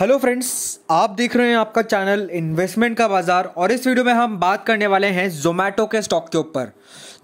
hello friends आप देख रहे हैं आपका चैनल इन्वेस्टमेंट का बाजार और इस वीडियो में हम बात करने वाले हैं जोमेटो के स्टॉक के ऊपर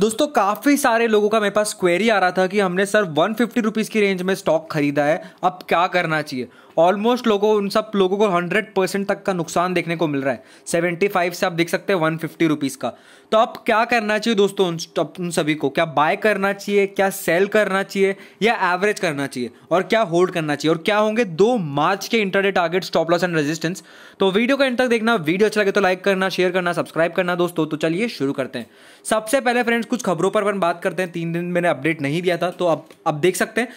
दोस्तों काफ़ी सारे लोगों का मेरे पास क्वेरी आ रहा था कि हमने सर वन फिफ्टी रुपीज़ की रेंज में स्टॉक खरीदा है अब क्या करना चाहिए ऑलमोस्ट लोगों उन सब लोगों को हंड्रेड परसेंट तक का नुकसान देखने को मिल रहा है सेवेंटी फाइव से आप देख सकते हैं वन फिफ्टी रुपीज़ का तो आप क्या करना चाहिए दोस्तों उन, उन सभी को क्या बाय करना चाहिए क्या सेल करना चाहिए या एवरेज करना चाहिए और क्या होल्ड करना चाहिए और क्या होंगे दो मार्च के intraday target stop loss and resistance तो वीडियो का एंड तक देखना वीडियो अच्छा लगे तो लाइक करना शेयर करना सब्सक्राइब करना दोस्तों तो चलिए शुरू करते हैं सबसे पहले फ्रेंड्स कुछ खबरों पर अपन बात करते हैं तीन दिन मैंने अपडेट नहीं दिया था तो अब अब देख सकते हैं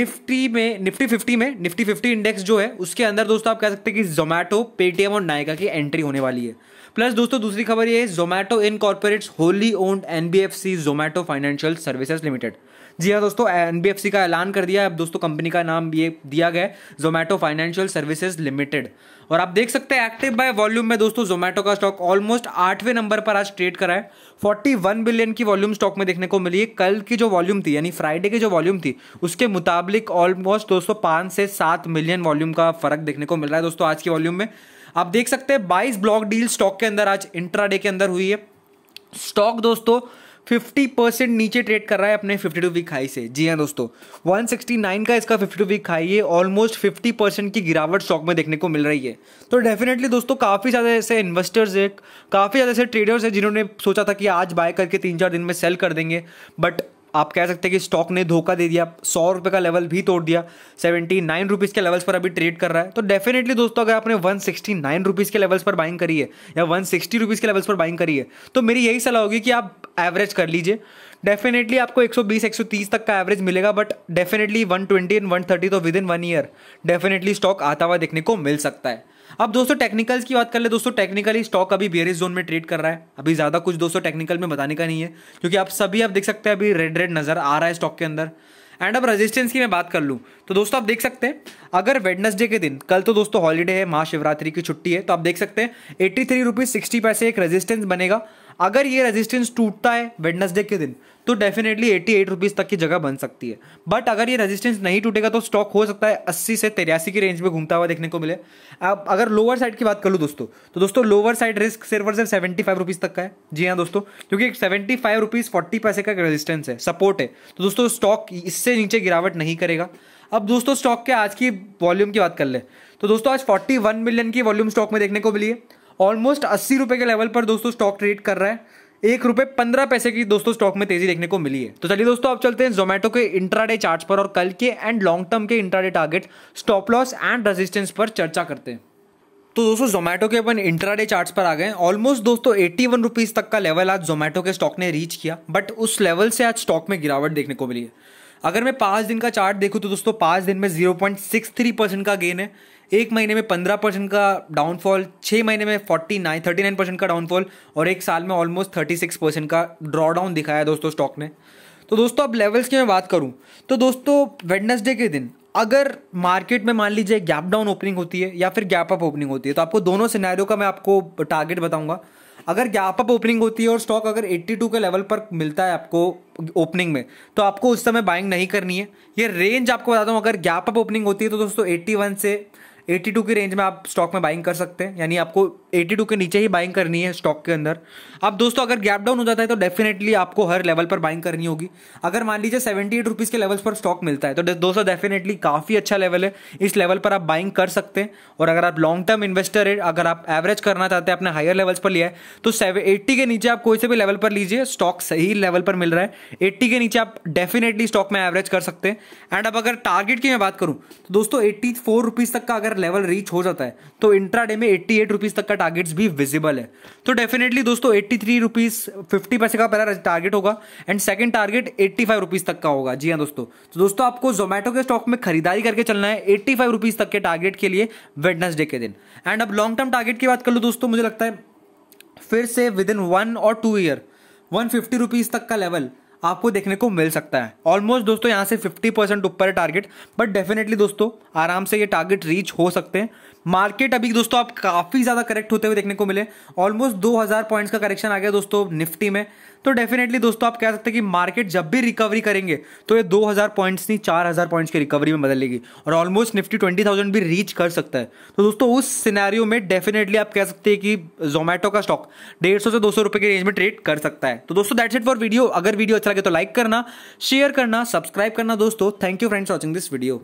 निफ्टी में निफ्टी फिफ्टी में निफ्टी फिफ्टी इंडेक्स जो जो है उसके अंदर दोस्तों आप कह सकते हैं कि जोमैटो पेटीएम और नायका की एंट्री होने वाली है प्लस दोस्तों दूसरी खबर ये है Zomato in corporates wholly owned NBFC Zomato financial services limited जी हाँ दोस्तों एनबीएफसी का ऐलान कर दिया है अब दोस्तों कंपनी का नाम ये दिया गया है जोमेटो फाइनेंशियल सर्विसेज लिमिटेड और आप देख सकते हैं एक्टिव बाय वॉल्यूम में दोस्तों जोमेटो का स्टॉक ऑलमोस्ट आठवें नंबर पर आज ट्रेड करा है वन बिलियन की वॉल्यूम स्टॉक में देखने को मिली है कल की जो वॉल्यूम थी यानी फ्राइडे की जो वॉल्यूम थी उसके मुताबिक ऑलमोस्ट दोस्तों पाँच से सात मिलियन वॉल्यूम का फर्क देखने को मिल रहा है दोस्तों आज की वॉल्यूम में आप देख सकते हैं बाईस ब्लॉक डील स्टॉक के अंदर आज इंट्राडे के अंदर हुई है स्टॉक दोस्तों फिफ्टी परसेंट नीचे ट्रेड कर रहा है अपने फिफ्टी टू वीक हाई से जी हाँ दोस्तों वन सिक्सटी नाइन का इसका फिफ्टी टू वीक हाई है ऑलमोस्ट फिफ्टी परसेंट की गिरावट स्टॉक में देखने को मिल रही है तो डेफिनेटली दोस्तों काफ़ी ज़्यादा ऐसे इन्वेस्टर्स है काफ़ी ज़्यादा ऐसे ट्रेडर्स है जिन्होंने सोचा था कि आज बाय करके तीन चार दिन में सेल कर देंगे बट आप कह सकते हैं कि स्टॉक ने धोखा दे दिया सौ रुपये का लेवल भी तोड़ दिया सेवेंटी नाइन रुपीज़ के लेवल्स पर अभी ट्रेड कर रहा है तो डेफिनेटली दोस्तों अगर आपने वन सिक्सटी नाइन रुपीज़ के लेवल्स पर बाइंग करी है या वन सिक्सटी रुपीज़ के लेवल्स पर बाइंग करी है तो मेरी यही सलाह होगी कि आप एवरेज कर लीजिए डेफिनेटली आपको 120 130 तक का एवरेज मिलेगा बट डेफिनेटली 120 एंड 130 तो within one year definitely stock आता हुआ देखने को मिल सकता है अब दोस्तों टेक्निकल्स की बात कर ले दोस्तों टेक्निकली स्टॉक अभी बेरिस जोन में ट्रेड कर रहा है अभी ज़्यादा कुछ दोस्तों टेक्निकल में बताने का नहीं है क्योंकि आप सभी आप देख सकते हैं अभी रेड रेड नज़र आ रहा है स्टॉक के अंदर एंड अब रेजिस्टेंस की मैं बात कर लूँ तो दोस्तों आप देख सकते हैं अगर वेडनेसडे के दिन कल तो दोस्तों हॉलीडे है महाशिवरात्रि की छुट्टी है तो आप देख सकते हैं एट्टी थ्री रुपीज़ सिक्सटी पैसे एक रेजिस्टेंस बनेगा अगर ये रेजिस्टेंस टूटता है वेडनेसडे के दिन तो डेफिनेटली एट्टी एट रुपीज़ तक की जगह बन सकती है बट अगर ये रेजिस्टेंस नहीं टूटेगा तो स्टॉक हो सकता है अस्सी से तिरासी की रेंज में घूमता हुआ देखने को मिले अब अगर लोअर साइड की बात कर लूँ दोस्तों तो दोस्तों लोअर साइड रिस्क सिर्फ और सिर्फ सेवेंटी फाइव रुपीज़ तक का है जी हाँ दोस्तों क्योंकि सेवेंटी फाइव रुपीज़ फोर्टी पैसे का रेजिस्टेंस है सपोर्ट है तो दोस्तों स्टॉक इससे नीचे गिरावट नहीं करेगा अब दोस्तों स्टॉक के आज की वॉल्यूम की बात कर ले तो दोस्तों आज 41 मिलियन की वॉल्यूम स्टॉक में देखने को मिली है ऑलमोस्ट अस्सी रुपए के लेवल पर दोस्तों स्टॉक ट्रेड कर रहा है एक रुपये पंद्रह पैसे की दोस्तों स्टॉक में तेजी देखने को मिली है तो चलिए दोस्तों अब चलते हैं जोमेटो के इंट्राडे चार्ट पर और कल के एंड लॉन्ग टर्म के intraday target stop loss and resistance पर चर्चा करते हैं तो दोस्तों जोमेटो के अपन इंट्राडे चार्ट्स पर आ गए ऑलमोस्ट दोस्तों एट्टी वन रुपीज़ तक का लेवल आज जोमेटो के स्टॉक ने रीच किया बट उस लेवल से आज स्टॉक में गिरावट देखने को मिली है अगर मैं पाँच दिन का चार्ट देखूँ तो दोस्तों पाँच दिन में zero point six three percent का गेन है एक महीने में पंद्रह परसेंट का डाउनफॉल छः महीने में forty nine thirty nine percent का डाउनफॉल और एक साल में ऑलमोस्ट थर्टी सिक्स परसेंट का ड्रॉडाउन दिखाया दोस्तों स्टॉक ने तो दोस्तों अब लेवल्स की मैं बात करूँ तो दोस्तों वेडनेसडे के दिन अगर मार्केट में मान लीजिए गैप डाउन ओपनिंग होती है या फिर गैप अप ओपनिंग होती है तो आपको दोनों सिनेरियो का मैं आपको टारगेट बताऊंगा अगर गैप अप ओपनिंग होती है और स्टॉक अगर 82 के लेवल पर मिलता है आपको ओपनिंग में तो आपको उस समय बाइंग नहीं करनी है ये रेंज आपको बताता हूँ अगर गैप अप ओपनिंग होती है तो दोस्तों 81 से 82 की रेंज में आप स्टॉक में बाइंग कर सकते हैं यानी आपको 82 के नीचे ही बाइंग करनी है स्टॉक के अंदर अब दोस्तों अगर गैप डाउन हो जाता है तो डेफिनेटली आपको हर लेवल पर बाइंग करनी होगी अगर मान लीजिए सेवेंटी एट रुपीज़ के लेवल्स पर स्टॉक मिलता है तो दोस्तों डेफिनेटली काफ़ी अच्छा लेवल है इस लेवल पर आप बाइंग कर सकते हैं और अगर आप लॉन्ग टर्म इन्वेस्टर है अगर आप एवरेज करना चाहते हैं अपने हायर लेवल्स पर लिया है तो सेवन के नीचे आप कोई से भी लेवल पर लीजिए स्टॉक सही लेवल पर मिल रहा है एट्टी के नीचे आप डेफिनेटली स्टॉक में एवरेज कर सकते हैं एंड अब अगर टारगेट की मैं बात करूँ तो दोस्तों एट्टी तक का अगर लेवल रीच हो जाता है तो इंट्रा में एट्टी तक का टारगेट्स भी विजिबल है तो डेफिनेटली दोस्तों एट्टी थ्री रुपीज़ फिफ्टी पैसे का पहला टारगेट होगा and second target eighty five rupees तक का होगा जी हाँ दोस्तों तो दोस्तों आपको जोमेटो के स्टॉक में खरीदारी करके चलना है एट्टी फाइव रुपीज़ तक के टारगेट के लिए वेडनेसडे के दिन एंड अब लॉन्ग टर्म टारगेट की बात कर लो दोस्तों मुझे लगता है फिर से विद इन वन और two year one fifty rupees तक का लेवल आपको देखने को मिल सकता है ऑलमोस्ट दोस्तों यहाँ से फिफ्टी परसेंट ऊपर है टारगेट बट डेफिनेटली दोस्तों आराम से ये टारगेट रीच हो सकते हैं मार्केट अभी दोस्तों आप काफ़ी ज़्यादा करेक्ट होते हुए देखने को मिले ऑलमोस्ट 2000 पॉइंट्स का करेक्शन आ गया दोस्तों निफ्टी में तो डेफिनेटली दोस्तों आप कह सकते हैं कि मार्केट जब भी रिकवरी करेंगे तो ये 2000 पॉइंट्स नहीं 4000 पॉइंट्स की रिकवरी में बदलेगी और ऑलमोस्ट निफ्टी 20000 भी रीच कर सकता है तो दोस्तों उस सिनेरियो में डेफिनेटली आप कह सकते हैं कि जोमेटो का स्टॉक डेढ़ से दो सौ के रेंज में ट्रेड कर सकता है तो दोस्तों दैट्स इट फॉर वीडियो अगर वीडियो अच्छा लगे तो लाइक करना शेयर करना सब्सक्राइब करना दोस्तों thank you friends watching this video